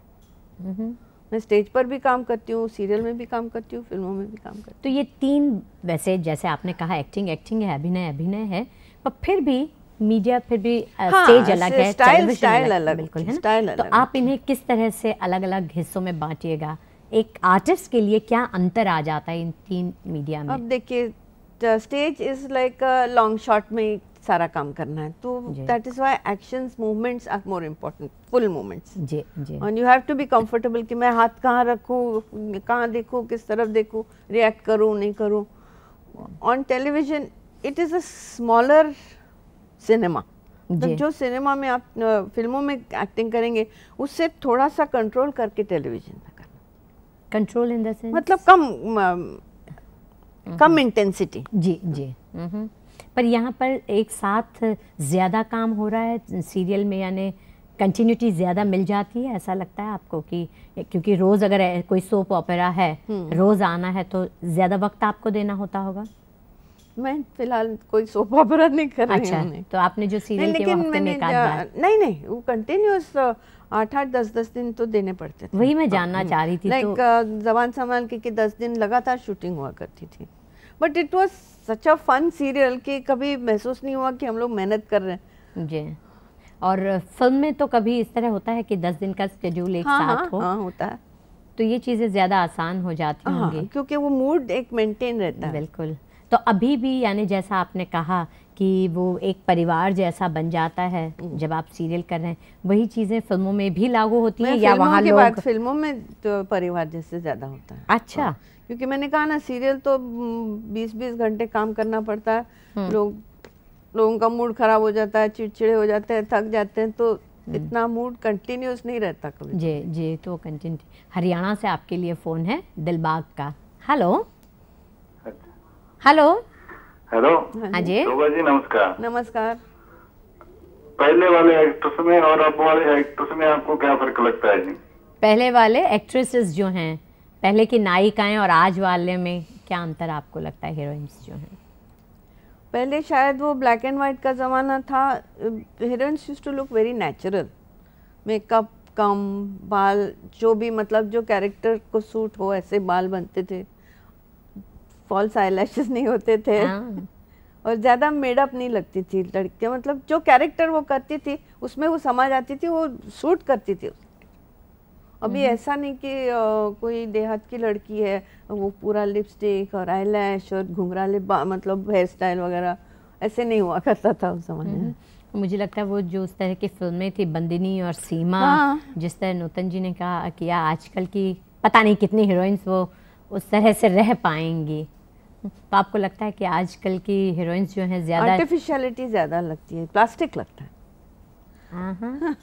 मैं स्टेज पर भी काम करती हूँ सीरियल में भी काम करती हूँ फिल्मों में भी काम करती हूँ तो ये तीन वैसे जैसे आपने कहा एक्टिंग एक्टिंग है अभिनय अभिनय है पर फिर भी मीडिया फिर भी स्टेज uh, हाँ, अलग है स्टाइल स्टाइल अलग बिल्कुल है ना तो आप इन्हें किस तरह से अलग अलग हिस्सों में बांटिएगा एक आर्टिस्ट के लिए क्या अंतर आ जाता है इन तीन मीडिया में अब देखिए stage is like long shot में सारा काम करना है तो that is why actions movements are more important full movements and you have to be comfortable कि मैं हाथ कहाँ रखूँ कहाँ देखूँ किस तरफ देखूँ रिएक्ट करूँ नहीं करूँ on television it is a smaller cinema तो जो सिनेमा में आप फिल्मों में एक्टिंग करेंगे उससे थोड़ा सा कंट्रोल करके टेलीविजन में करना कंट्रोल इन द मतलब कम कम इंटेंसिटी जी जी पर यहाँ पर एक साथ ज़्यादा काम हो रहा है सीरियल में यानी कंटिन्यूटी ज़्यादा मिल जाती है ऐसा लगता है आपको कि क्योंकि रोज़ अगर कोई सोप ऑपेरा है हम्म। रोज़ आना है तो ज़्यादा वक्त आपको देना होता होगा मैं फिलहाल कोई सोप ऑपेरा नहीं कर रही अच्छा, तो आपने जो सीरियल नहीं, के हफ्ते में एक आध बार नहीं नहीं वो कंटिन्यूस आठ आठ दस दस दिन तो देने पड़ते थे वही मैं हाँ, जानना हम्म। चाह रही थी लाइक जबान संभाल के, के दस दिन लगातार शूटिंग हुआ करती थी but it was such a fun serial कि कभी महसूस नहीं हुआ कि हम लोग मेहनत कर रहे हैं जी और फिल्म uh, में तो कभी इस तरह होता है कि दस दिन का स्केड्यूल एक हाँ, हाँ, साथ हो हाँ, होता है तो ये चीज़ें ज़्यादा आसान हो जाती हाँ, होंगी क्योंकि वो मूड एक मेंटेन रहता है बिल्कुल तो अभी भी यानी जैसा आपने कहा कि वो एक परिवार जैसा बन जाता है जब आप सीरियल कर रहे हैं वही चीज़ें फिल्मों में भी लागू होती हैं या वहाँ के बाद फिल्मों में तो परिवार जैसे ज़्यादा होता है अच्छा तो, क्योंकि मैंने कहा ना सीरियल तो 20-20 हम्म, घंटे काम करना पड़ता है हम्म। लोग लोगों का मूड खराब हो जाता है चिड़चिड़े हो जाते हैं थक जाते हैं तो हम्म। इतना मूड कंटिन्यूस नहीं रहता कभी जी जी तो कंटिन्यू हरियाणा से आपके लिए फ़ोन है दिलबाग का हेलो हेलो हेलो हाँ, हाँ जी शोभा जी नमस्कार नमस्कार पहले वाले एक्ट्रेस में और अब वाले एक्ट्रेस में आपको क्या फर्क लगता है जी पहले वाले एक्ट्रेसेस जो हैं पहले की नायिकाएं और आज वाले में क्या अंतर आपको लगता है हीरोइंस जो हैं पहले शायद वो ब्लैक एंड वाइट का ज़माना था heroines used to look very natural makeup कम बाल जो भी मतलब जो कैरेक्टर को सूट हो ऐसे बाल बनते थे फॉल्स आई नहीं होते थे हाँ। और ज़्यादा मेडअप नहीं लगती थी लड़कियाँ मतलब जो कैरेक्टर वो करती थी उसमें वो समा जाती थी वो सूट करती थी अभी हम्म। ऐसा नहीं कि कोई देहात की लड़की है वो पूरा लिपस्टिक और आईलैश और घुंघरा लिप मतलब हेयर स्टाइल वगैरह ऐसे नहीं हुआ करता था उस जमाने में हम्म। मुझे लगता है वो जो उस तरह की फिल्में थी बंदिनी और सीमा हाँ। जिस तरह नूतन जी ने कहा किया आजकल की पता नहीं कितनी हीरोइंस वो उस तरह से रह पाएंगी तो आपको लगता है कि आजकल की हीरोइंस जो हैं ज़्यादा आर्टिफिशियलिटी ज़्यादा लगती है प्लास्टिक लगता है हाँ।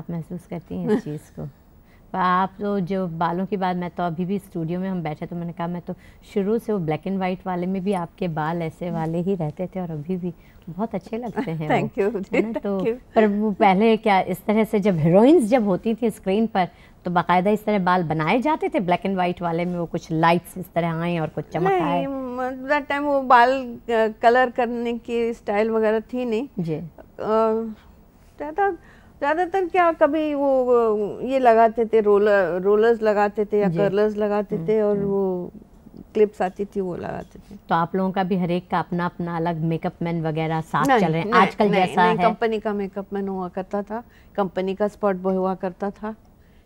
आप महसूस करती हैं इस चीज़ को तो आप तो जो बालों की बात मैं तो अभी भी स्टूडियो में हम बैठे तो मैंने कहा मैं तो शुरू से वो ब्लैक एंड वाइट वाले में भी आपके बाल ऐसे वाले ही रहते थे और अभी भी बहुत अच्छे लगते हैं थैंक यू तो पर वो पहले क्या इस तरह से जब हीरोइंस जब होती थी स्क्रीन पर तो बाकायदा इस तरह बाल बनाए जाते थे ब्लैक एंड वाइट वाले में वो कुछ लाइट्स इस तरह आए और कुछ चमक आए दैट टाइम वो बाल कलर करने की स्टाइल वगैरह थी नहीं जी ज़्यादा ज़्यादातर क्या कभी वो ये लगाते थे रोलर रोलर्स लगाते थे या कर्लर्स लगाते हम्म, थे और हम्म। वो क्लिप्स आती थी वो लगाते थे तो आप लोगों का भी हर एक का अपना अपना अलग मेकअप मैन वगैरह साथ नहीं, चल रहे हैं आजकल जैसा है कंपनी का मेकअप मैन हुआ करता था कंपनी का स्पॉट बॉय हुआ करता था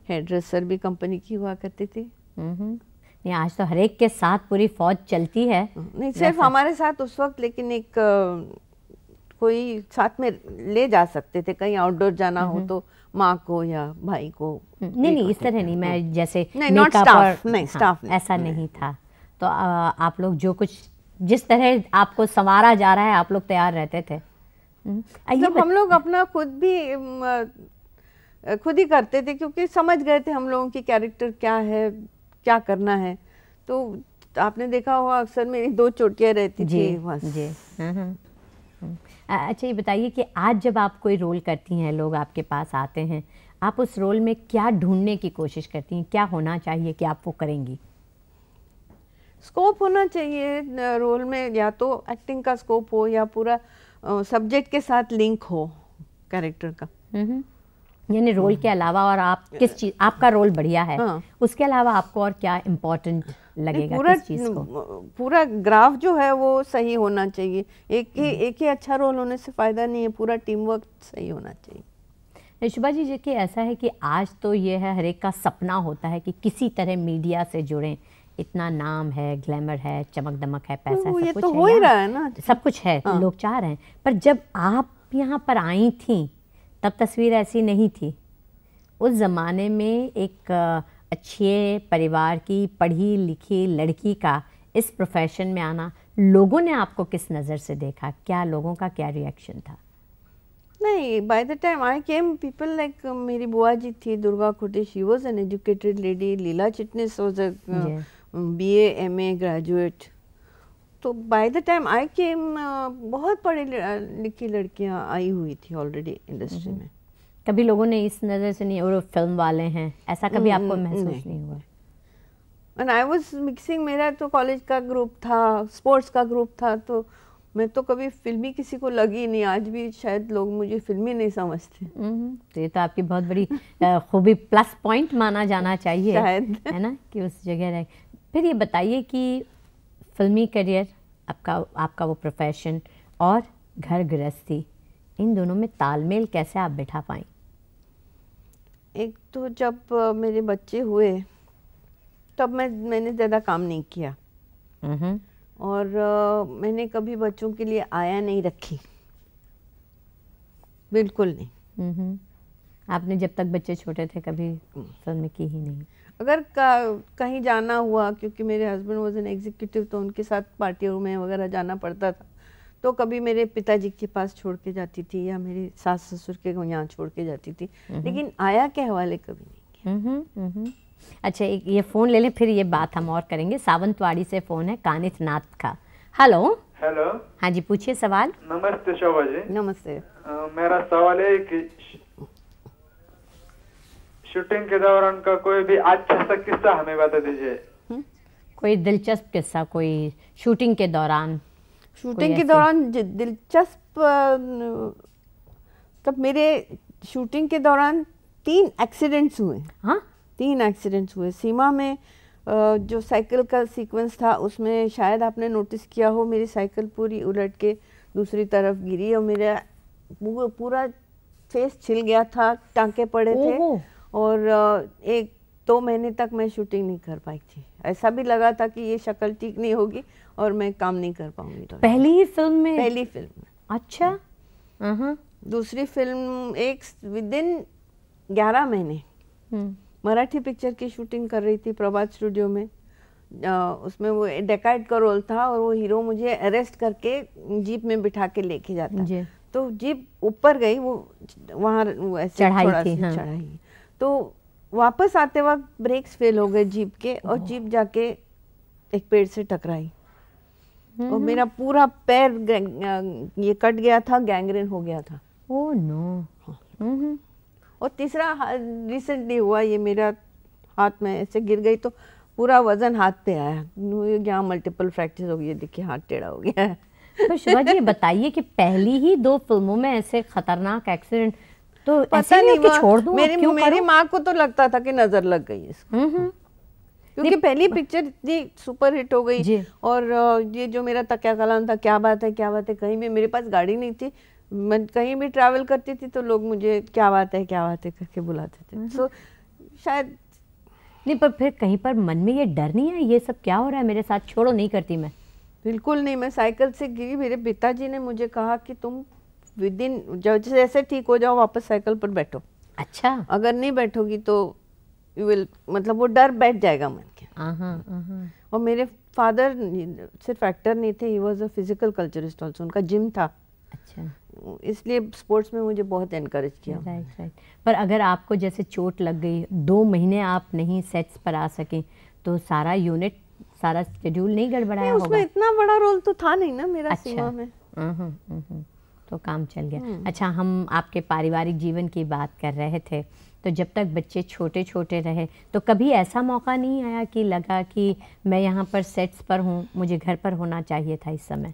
हेयर ड्रेसर भी कंपनी की हुआ करती थी नहीं आज तो हर एक के साथ पूरी फौज चलती है नहीं सिर्फ हमारे साथ उस वक्त लेकिन एक कोई साथ में ले जा सकते थे कहीं आउटडोर जाना हो तो माँ को या भाई को हम्म। नहीं नहीं इस तरह नहीं मैं हम्म। जैसे हाँ, ऐसा नहीं था तो आप लोग जो कुछ जिस तरह आपको संवारा जा रहा है आप लोग तैयार रहते थे हम्म। हम लोग अपना खुद भी खुद ही करते थे क्योंकि समझ गए थे हम लोगों की कैरेक्टर क्या है क्या करना है तो आपने देखा होगा अक्सर मेरी दो चोटियाँ रहती जी, थी बस जी हम्म, हम्म। अच्छा ये बताइए कि आज जब आप कोई रोल करती हैं लोग आपके पास आते हैं आप उस रोल में क्या ढूंढने की कोशिश करती हैं क्या होना चाहिए कि आप वो करेंगी स्कोप होना चाहिए रोल में या तो एक्टिंग का स्कोप हो या पूरा सब्जेक्ट के साथ लिंक हो कैरेक्टर का हम्म, यानी रोल हम्म। के अलावा और आप किस चीज आपका रोल बढ़िया है हाँ। उसके अलावा आपको और क्या इम्पोर्टेंट लगेगा पूरा किस चीज को पूरा ग्राफ जो है वो सही होना चाहिए एक ही हम्म। एक ही अच्छा रोल होने से फायदा नहीं है पूरा टीम वर्क सही होना चाहिए निशुभा जी देखिए ऐसा है कि आज तो ये है हर एक का सपना होता है कि किसी तरह मीडिया से जुड़ें इतना नाम है ग्लैमर है चमक दमक है पैसा सब कुछ तो है, हो ही रहा है ना सब कुछ है हाँ। लोग चाह रहे हैं पर जब आप यहाँ पर आई थी तब तस्वीर ऐसी नहीं थी उस ज़माने में एक अच्छे परिवार की पढ़ी लिखी लड़की का इस प्रोफेशन में आना लोगों ने आपको किस नज़र से देखा क्या लोगों का क्या रिएक्शन था नहीं by the time I came people like मेरी बुआ जी थी Durga Khote she was an educated lady Leela Chitnis was B M A graduate तो by the time I came बहुत पढ़ी लिखी लड़कियाँ आई हुई थी ऑलरेडी इंडस्ट्री हम्म। में कभी लोगों ने इस नज़र से नहीं और फिल्म वाले हैं ऐसा कभी आपको हम्म, महसूस नहीं, नहीं हुआ एंड आई वाज मिक्सिंग मेरा तो कॉलेज का ग्रुप था स्पोर्ट्स का ग्रुप था तो मैं तो कभी फिल्मी किसी को लगी नहीं आज भी शायद लोग मुझे फिल्मी नहीं समझते नहीं। हम्म, तो ये तो आपकी बहुत बड़ी खूबी प्लस पॉइंट माना जाना चाहिए शायद है ना कि उस जगह रहे फिर ये बताइए कि फिल्मी करियर आपका आपका वो प्रोफेशन और घर गृहस्थी इन दोनों में तालमेल कैसे आप बैठा पाए एक तो जब मेरे बच्चे हुए तब मैं मैंने ज़्यादा काम नहीं किया नहीं। हम्म। और आ, मैंने कभी बच्चों के लिए आया नहीं रखी बिल्कुल नहीं, नहीं। हम्म। आपने जब तक बच्चे छोटे थे कभी फिल्म की ही नहीं अगर कहीं जाना हुआ क्योंकि मेरे हस्बैंड वॉज एन एग्जीक्यूटिव तो उनके साथ पार्टी रूम में वगैरह जाना पड़ता था तो कभी मेरे पिताजी के पास छोड़ के जाती थी या मेरी सास ससुर के यहाँ छोड़ के जाती थी हम्म। लेकिन आया के हवाले कभी नहीं नहीं। हम्म, हम्म, अच्छा एक ये फ़ोन ले लें फिर ये बात हम और करेंगे सावंतवाड़ी से फ़ोन है कानित नाथ का हेलो हेलो हाँ जी पूछिए सवाल नमस्ते शोभा जी नमस्ते आ, मेरा सवाल है कि शूटिंग के दौरान का कोई भी अच्छा सा किस्सा हमें बता दीजिए कोई दिलचस्प किस्सा कोई शूटिंग के दौरान शूटिंग के दौरान दिलचस्प तब मतलब मेरे शूटिंग के दौरान तीन एक्सीडेंट्स हुए हाँ तीन एक्सीडेंट्स हुए सीमा में जो साइकिल का सीक्वेंस था उसमें शायद आपने नोटिस किया हो मेरी साइकिल पूरी उलट के दूसरी तरफ गिरी और मेरा पूरा फेस छिल गया था टांके पड़े थे और एक दो तो महीने तक मैं शूटिंग नहीं कर पाई थी ऐसा भी लगा था कि ये शक्ल ठीक नहीं होगी और मैं काम नहीं कर पाऊंगी तो पहली ही फिल्म में पहली फिल्म में अच्छा हम्म। दूसरी फिल्म एक विद इन ग्यारह महीने हम्म। मराठी पिक्चर की शूटिंग कर रही थी प्रभात स्टूडियो में आ, उसमें वो डेकाइट का रोल था और वो हीरो मुझे अरेस्ट करके जीप में बिठा के लेके जाता तो जीप ऊपर गई वो वहाँ चढ़ाई थी हाँ। चढ़ाई तो वापस आते वक्त ब्रेक्स फेल हो गए जीप के और जीप जाके एक पेड़ से टकराई हम्म, और हम्म। मेरा पूरा पैर ये कट गया था गैंग्रेन हो गया था ओ नो हाँ। हम्म, और तीसरा रिसेंटली हुआ ये मेरा हाथ में ऐसे गिर गई तो पूरा वजन हाथ पे आया यहाँ मल्टीपल फ्रैक्चर हो गई देखिए हाथ टेढ़ा हो गया है तो शिवा बताइए कि पहली ही दो फिल्मों में ऐसे खतरनाक एक्सीडेंट तो पता नहीं कि छोड़ दूं मेरी क्यों मेरी माँ को तो लगता था कि नजर लग गई इसको हम्म, हम्म। क्योंकि पहली पिक्चर इतनी सुपर हिट हो गई और ये जो मेरा तकिया कलाम था क्या बात है क्या बात है कहीं भी मेरे पास गाड़ी नहीं थी मैं कहीं भी ट्रैवल करती थी तो लोग मुझे क्या बात है क्या बात है करके बुलाते थे सो हम्म। शायद नहीं पर फिर कहीं पर मन में ये डर नहीं है ये सब क्या हो रहा है मेरे साथ छोड़ो नहीं करती मैं बिल्कुल नहीं मैं साइकिल से गिरी मेरे पिताजी ने मुझे कहा कि तुम विद इन जब जैसे ऐसे ठीक हो जाओ वापस साइकिल पर बैठो अच्छा अगर नहीं बैठोगी तो यू विल मतलब वो डर बैठ जाएगा मन के और मेरे फादर सिर्फ एक्टर नहीं थे he was a physical culturist also उनका जिम था अच्छा इसलिए स्पोर्ट्स में मुझे बहुत इनक्रेज किया राइट राइट पर अगर आपको जैसे चोट लग गई दो महीने आप नहीं सेट्स पर आ सके तो सारा यूनिट सारा शेड्यूल नहीं गड़बड़ाया होगा उसमें इतना बड़ा रोल तो था नहीं ना मेरा अच्छा, सिनेमा में अच्छा आहा। तो काम चल गया हम्म। अच्छा हम आपके पारिवारिक जीवन की बात कर रहे थे तो जब तक बच्चे छोटे छोटे रहे तो कभी ऐसा मौका नहीं आया कि लगा कि मैं यहाँ पर सेट्स पर हूँ मुझे घर पर होना चाहिए था इस समय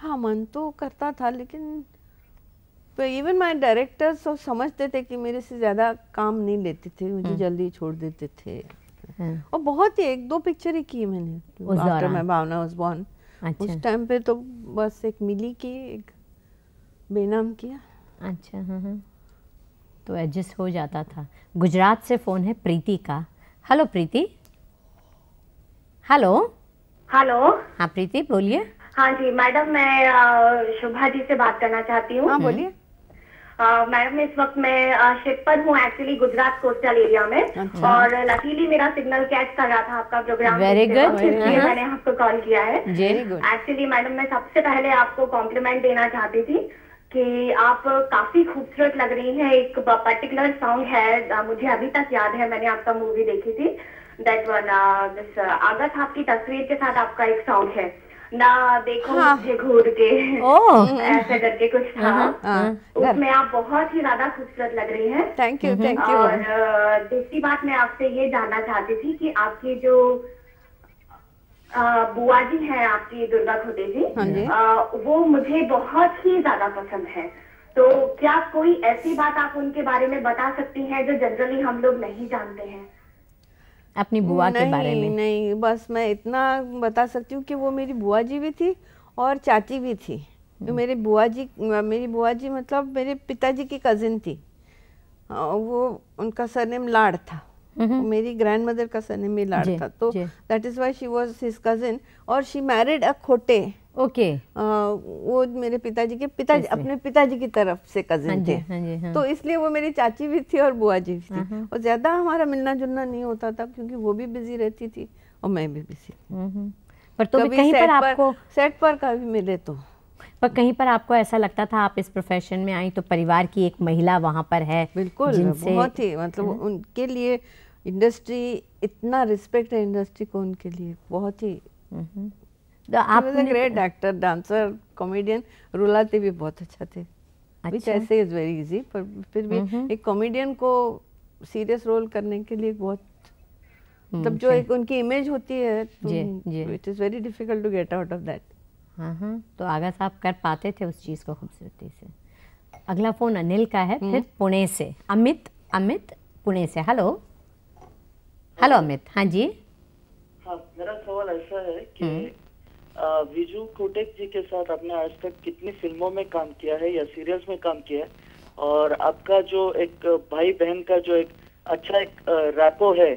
हाँ मन तो करता था लेकिन तो इवन माय डायरेक्टर सब समझते थे कि मेरे से ज़्यादा काम नहीं लेते थे मुझे हम्म। जल्दी छोड़ देते थे हम्म। और बहुत ही एक दो पिक्चर ही की मैंने आफ्टर माय भावना वाज उस टाइम अच्छा। पे तो बस एक मिली की एक बेनाम किया अच्छा हाँ हाँ तो एडजस्ट हो जाता था गुजरात से फ़ोन है प्रीति का हेलो प्रीति हेलो हेलो हाँ प्रीति बोलिए हाँ जी मैडम मैं शुभा जी से बात करना चाहती हूँ हाँ, बोलिए मैडम इस वक्त मैं शिप पर हूँ एक्चुअली गुजरात कोस्टल एरिया में अच्छा। और लकीली मेरा सिग्नल कैच कर रहा था आपका प्रोग्राम वेरी गुड मैंने आपको कॉल किया है एक्चुअली मैडम मैं सबसे पहले आपको कॉम्प्लीमेंट देना चाहती थी कि आप काफी खूबसूरत लग रही हैं एक पर्टिकुलर सॉन्ग है मुझे अभी तक याद है मैंने आपका मूवी देखी थी दैट वन दिस आगत आपकी तस्वीर के साथ आपका एक सॉन्ग है ना देखो हाँ। मुझे घूर के ऐसे करके कुछ था हम्म, हम्म। हाँ, तो उसमें आप बहुत ही ज्यादा खूबसूरत लग रही हैं थैंक यू थैंक यू और दूसरी बात मैं आपसे ये जानना चाहती थी कि आपकी जो बुआ जी है आपकी दुर्गा खोटे जी हाँ वो मुझे बहुत ही ज्यादा पसंद है तो क्या कोई ऐसी बात आप उनके बारे में बता सकती हैं जो जनरली हम लोग नहीं जानते हैं अपनी बुआ के बारे में नहीं बस मैं इतना बता सकती हूँ कि वो मेरी बुआ जी भी थी और चाची भी थी तो मेरे बुआ जी मेरी बुआ जी मतलब मेरे पिताजी की कजिन थी वो उनका सरनेम लाड़ था Mm-hmm. मेरी ग्रैंड मदर का सन में लाड था तो that is why she was his cousin और she married a Khote okay okay. आ, वो मेरे पिताजी के पिताजी अपने पिताजी की तरफ से कजिन हाँ थे हाँ जी, हाँ। तो इसलिए वो मेरी चाची भी थी और बुआ जी भी थी mm-hmm. और ज्यादा हमारा मिलना जुलना नहीं होता था क्योंकि वो भी बिजी रहती थी और मैं भी बिजी mm-hmm. पर तो कभी कहीं सेट पर, पर, आपको सेट पर कभी मिले तो पर कहीं पर आपको ऐसा लगता था आप इस प्रोफेशन में आई तो परिवार की एक महिला वहाँ पर है बिल्कुल बहुत ही मतलब हम्म। उनके लिए इंडस्ट्री इतना रिस्पेक्ट है इंडस्ट्री को उनके लिए बहुत ही हम्म। तो आप ग्रेट एक्टर डांसर कॉमेडियन रुलाते भी बहुत अच्छा थे विच ऐसे इज वेरी इजी पर फिर भी हम्म। एक कॉमेडियन को सीरियस रोल करने के लिए बहुत तब मतलब जो एक उनकी इमेज होती है it is very difficult to get out of that हाँ तो आगा साहब कर पाते थे उस चीज़ को खूबसूरती से अगला फ़ोन अनिल का है फिर हम्म। पुणे से अमित अमित पुणे से हेलो हेलो अमित हाँ जी हाँ मेरा सवाल ऐसा है कि हम्म। विजू कोटेक जी के साथ आपने आज तक कितनी फिल्मों में काम किया है या सीरियल्स में काम किया है और आपका जो एक भाई बहन का जो एक अच्छा एक रैपो है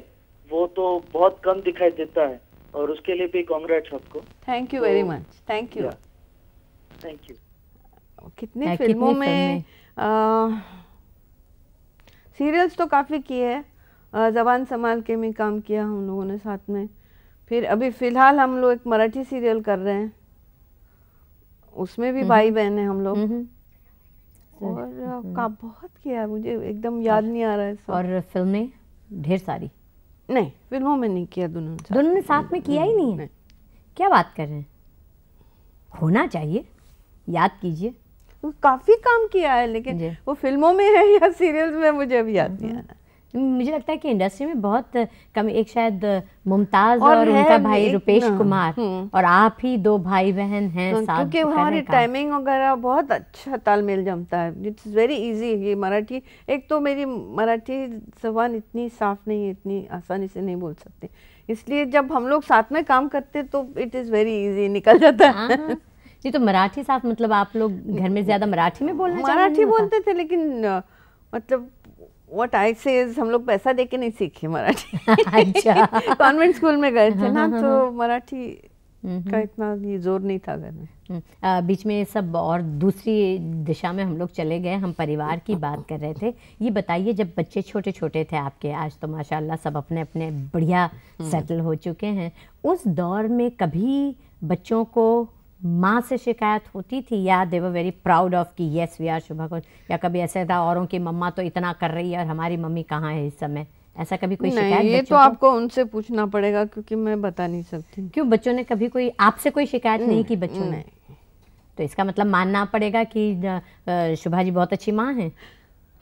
वो तो बहुत कम दिखाई देता है और उसके लिए भी कॉन्ग्रेट्स आपको thank you very much thank you thank you कितने फिल्मों में सीरियल्स तो काफ़ी किए हैं जबान संभाल के में काम किया हम लोगों ने साथ में फिर अभी फ़िलहाल हम लोग एक मराठी सीरियल कर रहे हैं उसमें भी भाई बहन है हम लोग और हम्म। का बहुत किया मुझे एकदम याद नहीं आ रहा है और फिल्में ढेर सारी नहीं फिल्मों में नहीं किया दोनों ने दोनों ने साथ में किया ही नहीं है क्या बात कर रहे हैं होना चाहिए याद कीजिए काफ़ी काम किया है लेकिन वो फिल्मों में है या सीरियल में मुझे अभी याद हम्म। नहीं आ रहा मुझे लगता है कि इंडस्ट्री में बहुत कम एक शायद मुमताज और, और उनका भाई रुपेश कुमार हम्म। और आप ही दो भाई बहन हैं हाँ, साथ क्योंकि हमारी टाइमिंग वगैरह बहुत अच्छा तालमेल जमता है इट्स वेरी इजी ये मराठी एक तो मेरी मराठी जबान इतनी साफ नहीं है इतनी आसानी से नहीं बोल सकते इसलिए जब हम लोग साथ में काम करते तो इट इज़ वेरी इजी निकल जाता है हाँ। ये तो मराठी साथ मतलब आप लोग घर में ज़्यादा मराठी में बोलना मराठी बोलते थे लेकिन मतलब वट आई से हम लोग पैसा दे के नहीं सीखे मराठी अच्छा कॉन्वेंट स्कूल में गए थे हाँ, ना हाँ, हाँ, तो मराठी हम्म, का हम्म। इतना ये जोर नहीं था घर में हम्म, बीच में सब और दूसरी दिशा में हम लोग चले गए हम परिवार की बात कर रहे थे ये बताइए जब बच्चे छोटे छोटे थे आपके आज तो माशाल्लाह सब अपने अपने बढ़िया सेटल हो चुके हैं उस दौर में कभी बच्चों को माँ से शिकायत होती थी या they were very proud of कि यस वी आर शुभा को या कभी ऐसा था औरों की मम्मा तो इतना कर रही है और हमारी मम्मी कहाँ है इस समय ऐसा कभी कोई शिकायत ये तो आपको उनसे पूछना पड़ेगा क्योंकि मैं बता नहीं सकती क्यों बच्चों ने कभी कोई आपसे कोई शिकायत नहीं की बच्चों ने तो इसका मतलब मानना पड़ेगा कि शुभा जी बहुत अच्छी माँ है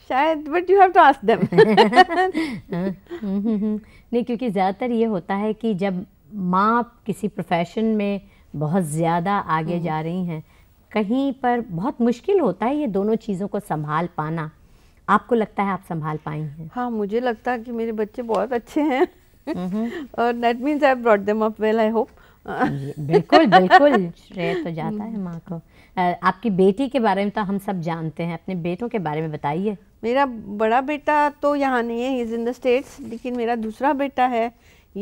शायद but you have to ask them नहीं क्योंकि ज़्यादातर ये होता है कि जब माँ किसी प्रोफेशन में बहुत ज़्यादा आगे हम्म। जा रही हैं कहीं पर बहुत मुश्किल होता है ये दोनों चीज़ों को संभाल पाना आपको लगता है आप संभाल पाई हैं हाँ मुझे लगता है कि मेरे बच्चे बहुत अच्छे हैं हम्म। और that means I brought them up well I hope बिल्कुल बिल्कुल श्रेय तो जाता है हम्म। माँ को आपकी बेटी के बारे में तो हम सब जानते हैं अपने बेटों के बारे में बताइए मेरा बड़ा बेटा तो यहाँ नहीं है इज़ इन द स्टेट्स लेकिन मेरा दूसरा बेटा है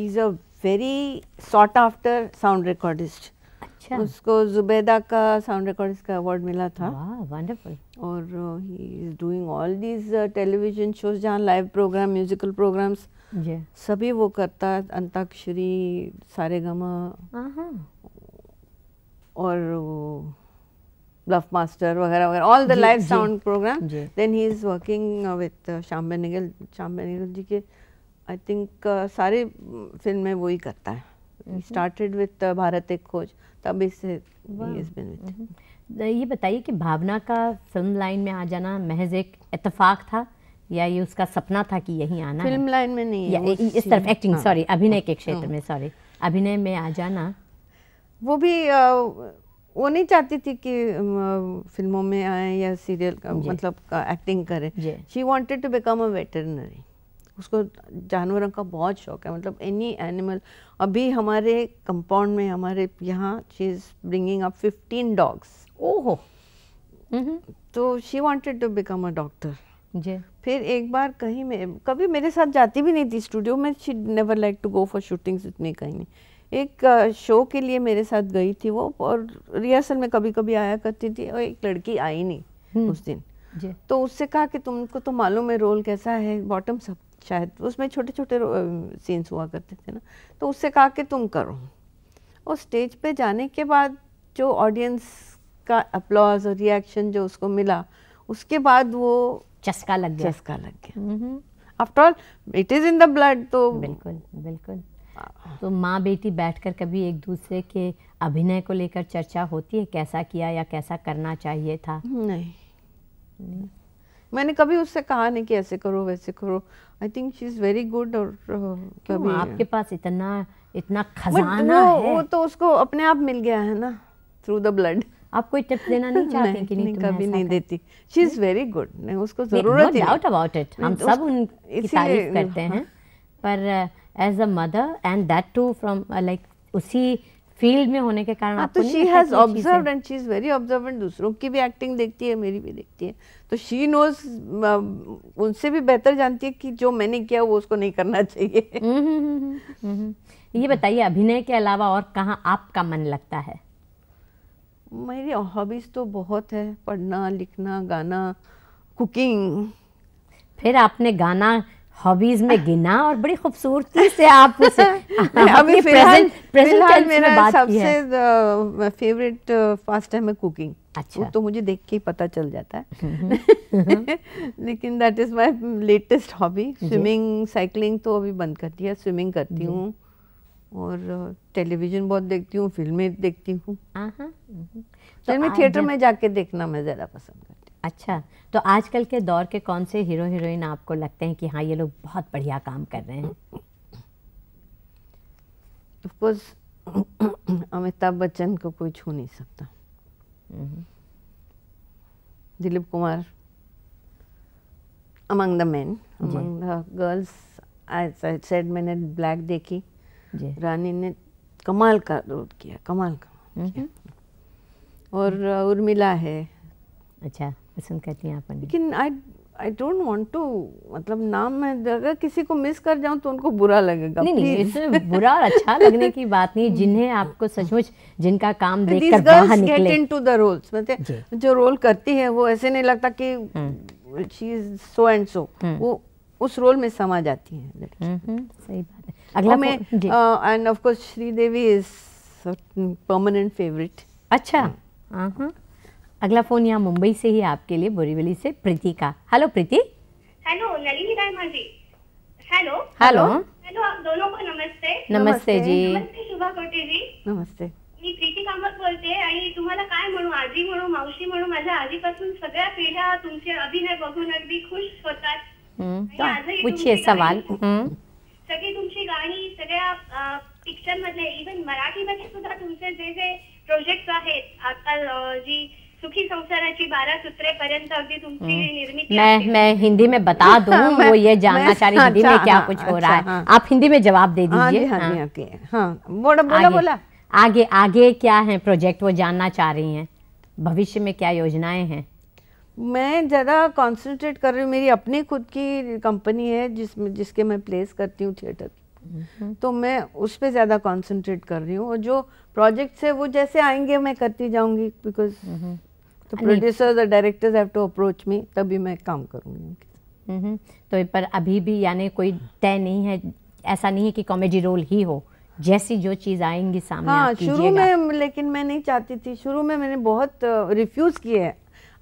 is a very sought after sound recordist अच्छा उसको जुबैदा का साउंड रिकॉर्ड का अवार्ड मिला था वंडरफुल और he is doing all these television shows जहाँ लाइव प्रोग्राम म्यूजिकल प्रोग्राम्स सभी वो करता है अंताक्षरी सारे गमा और लव uh, मास्टर वगैरह वगैरह all the live sound program then he is working with Shyam Benegal Shyam Benegal ji के आई थिंक uh, सारे फिल्म mm, में वो ही करता है स्टार्टेड विथ भारत एक खोज तब इससे हम्म। ये बताइए कि भावना का फिल्म लाइन में आ जाना महज एक इतफाक था या ये उसका सपना था कि यही आना फिल्म लाइन में नहीं या इस तरफ एक्टिंग सॉरी हाँ। अभिनय के हाँ। क्षेत्र में सॉरी अभिनय में आ जाना वो भी आ, वो नहीं चाहती थी कि फिल्मों में आए या सीरियल मतलब एक्टिंग करें she wanted to become a veterinary उसको जानवरों का बहुत शौक है मतलब एनी एनिमल अभी हमारे कंपाउंड में हमारे यहाँ she is bringing up fifteen dogs ओहो mm-hmm. तो she wanted to become a doctor जी फिर एक बार कहीं में कभी मेरे साथ जाती भी नहीं थी स्टूडियो में she never like to go for shootings इतनी कहीं नहीं एक शो के लिए मेरे साथ गई थी वो और रिहर्सल में कभी कभी आया करती थी और एक लड़की आई नहीं hmm. उस दिन तो उससे कहा कि तुमको तो मालूम है रोल कैसा है बॉटम सब शायद उसमें छोटे छोटे सीन्स हुआ करते थे ना तो उससे कहा कि तुम करो और स्टेज पे जाने के बाद जो ऑडियंस का अप्लॉज और रिएक्शन जो उसको मिला उसके बाद वो चस्का लग गया चस्का लग गया after all it is in the blood तो बिल्कुल बिल्कुल तो माँ बेटी बैठकर कभी एक दूसरे के अभिनय को लेकर चर्चा होती है कैसा किया या कैसा करना चाहिए था नहीं, नहीं। मैंने कभी उससे कहा नहीं कि ऐसे करो वैसे करो I think she is very good और कभी आपके पास इतना इतना खजाना है वो तो उसको अपने आप मिल गया है ना थ्रू द ब्लड आप कोई टिप देना नहीं चाहते कि नहीं कभी नहीं देती शी इज़ वेरी गुड नहीं उसको ज़रूरत है डाउट अबाउट इट हम सब उनकी तारीफ करते हैं हाँ। पर as a mother and that too from like उसी फील्ड में होने के कारण हाँ, तो she has observe and she is very observant दूसरों की भी एक्टिंग देखती है मेरी भी देखती है तो शी नोज उनसे भी बेहतर जानती है कि जो मैंने किया वो उसको नहीं करना चाहिए हम्म, हम्म, हम्म, ये बताइए अभिनय के अलावा और कहाँ आपका मन लगता है मेरी हॉबीज तो बहुत है पढ़ना लिखना गाना कुकिंग फिर आपने गाना हॉबीज में गिना और बड़ी खूबसूरती से आप उसे अभी प्रेजेंट प्रेजेंट मेरा सबसे फेवरेट फास्ट टाइम है कुकिंग अच्छा वो तो मुझे देख के ही पता चल जाता है हम्म, हम्म। लेकिन that is my latest hobby swimming cycling तो अभी बंद कर दिया स्विमिंग करती हूँ और टेलीविज़न बहुत देखती हूँ फिल्में देखती हूँ हाँ, हाँ। हम्म, फिल्मी थिएटर तो में जाके देखना मैं ज़्यादा पसंद करती अच्छा तो आजकल के दौर के कौन से हीरो हीरोइन आपको लगते हैं कि हाँ ये लोग बहुत बढ़िया काम कर रहे हैं ऑफकोर्स अमिताभ बच्चन को कोई छू नहीं सकता हम्म। Dilip Kumar among the man among the girls as i मैंने ब्लैक देखी रानी ने कमाल का रोल किया कमाल का हम्म। और उर्मिला है अच्छा पसंद करती हैं आप लेकिन I I don't want to मतलब नाम मैं अगर किसी को मिस कर जाऊं तो उनको बुरा लगेगा नहीं नहीं इसमें बुरा और अच्छा लगने की बात नहीं जिन्हें आपको सचमुच जिनका काम देखकर बाहर निकले गेट इनटू द रोल्स मतलब जो रोल करती है वो ऐसे नहीं लगता कि she is so and so वो उस रोल में समा जाती है हम्म, हम्म, सही बात है अगला मैं and of course Sridevi is permanent favourite अच्छा हां हम्म। हां हाँ। अगला फोन यहाँ मुंबई से ही आपके लिए बोरीवली से प्रीति का hello Preeti hello Nalini Raima ji hello hello hello आप दोनों को नमस्ते नमस्ते जी नमस्ते शुभा कोटे जी नमस्ते मी प्रीति कामत बोलते आणि तुम्हाला काय म्हणू आजी म्हणू मावशी म्हणू माझ्या आजीपासून सगळ्या पिढ्या तुमचे अभिनय बघून अगदी खुश होतात हम्म, पूछिए सवाल हम्म. सगळी तुमची गाणी सगळ्या पिक्चर मधले इव्हन मराठीमध्ये सुद्धा तुमचे जे जे प्रोजेक्ट आहेत आता जी सुखी संसाराची बारा सूत्रेपर्यंत अगदी तुमची हम्म. निर्मिती मैं मैं हिंदी में बता दूं वो ये जानना चाह रही हाँ, हिंदी में हाँ, क्या हाँ, कुछ हो अच्छा, रहा है आप हिंदी में जवाब दे दीजिए हाँ बोला बोला बोला आगे आगे क्या है प्रोजेक्ट वो जानना चाह रही हैं भविष्य में क्या योजनाएं हैं मैं ज़्यादा कंसंट्रेट कर रही हूँ मेरी अपनी खुद की कंपनी है जिसमें जिसके मैं प्लेस करती हूँ थिएटर हम्म। तो मैं उस पर ज़्यादा कंसंट्रेट कर रही हूँ और जो प्रोजेक्ट्स है वो जैसे आएंगे मैं करती जाऊँगी बिकॉज तो प्रोड्यूसर्स और directors have to approach me तभी मैं काम करूँगी उनके तो पर अभी भी यानी कोई तय नहीं है ऐसा नहीं है कि कॉमेडी रोल ही हो जैसी जो चीज़ आएंगी सामने हाँ शुरू में लेकिन मैं नहीं चाहती थी शुरू में मैंने बहुत रिफ्यूज़ किए हैं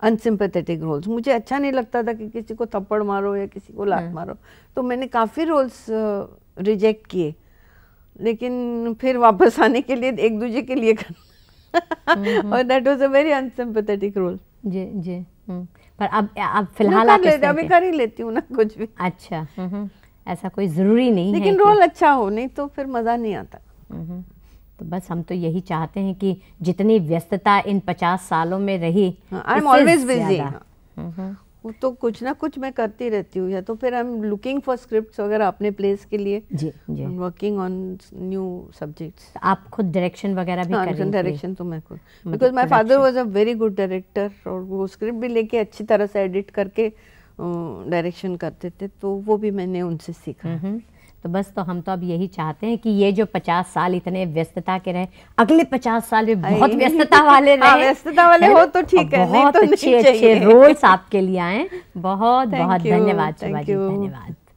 अनसिम्पथेटिक रोल्स मुझे अच्छा नहीं लगता था कि किसी को थप्पड़ मारो या किसी को लात हाँ। मारो तो मैंने काफ़ी रोल्स रिजेक्ट किए लेकिन फिर वापस आने के लिए एक दूजे के लिए करना और that was a very unsympathetic role जी जी mm. पर अब अब फिलहाल आप लेते मैं कर ही लेती हूँ ना कुछ भी अच्छा mm-hmm. ऐसा कोई ज़रूरी नहीं लेकिन है रोल अच्छा हो नहीं तो फिर मज़ा नहीं आता mm-hmm. तो बस हम तो यही चाहते हैं कि जितनी व्यस्तता इन पचास सालों में रही आई एम ऑलवेज बिजी तो कुछ ना कुछ मैं करती रहती हूँ या तो फिर I am looking for script वगैरह अपने प्लेस के लिए जी जी वर्किंग ऑन न्यू सब्जेक्ट्स आप खुद डायरेक्शन वगैरह भी हाँ, कर रही डायरेक्शन तो मैं खुद because my father was a very good director और वो स्क्रिप्ट भी लेके अच्छी तरह से एडिट करके डायरेक्शन करते थे तो वो भी मैंने उनसे सीखा तो बस तो हम तो अब यही चाहते हैं कि ये जो पचास साल इतने व्यस्तता के रहे अगले पचास साल भी बहुत व्यस्तता वाले हाँ, रहे व्यस्तता वाले हो तो ठीक है बहुत तो अच्छे अच्छे रोल्स आपके लिए आए बहुत बहुत धन्यवाद धन्यवाद